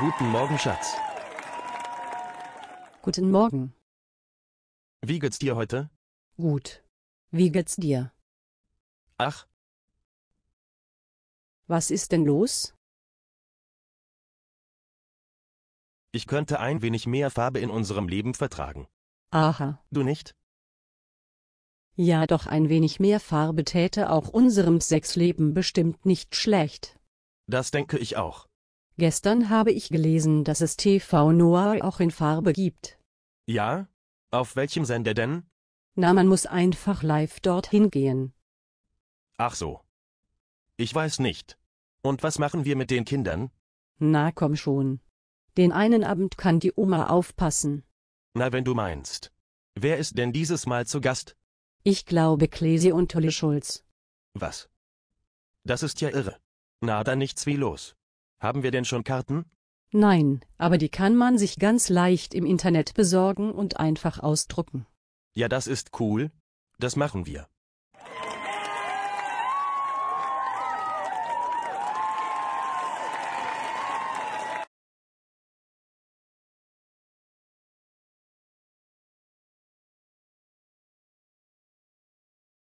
Guten Morgen, Schatz. Guten Morgen. Wie geht's dir heute? Gut. Wie geht's dir? Ach. Was ist denn los? Ich könnte ein wenig mehr Farbe in unserem Leben vertragen. Aha. Du nicht? Ja, doch ein wenig mehr Farbe täte auch unserem Sexleben bestimmt nicht schlecht. Das denke ich auch. Gestern habe ich gelesen, dass es TV Noir auch in Farbe gibt. Ja? Auf welchem Sender denn? Na, man muss einfach live dorthin gehen. Ach so. Ich weiß nicht. Und was machen wir mit den Kindern? Na komm schon. Den einen Abend kann die Oma aufpassen. Na, wenn du meinst. Wer ist denn dieses Mal zu Gast? Ich glaube Klesi und Tolle Schulz. Was? Das ist ja irre. Na, dann nichts wie los. Haben wir denn schon Karten? Nein, aber die kann man sich ganz leicht im Internet besorgen und einfach ausdrucken. Ja, das ist cool. Das machen wir.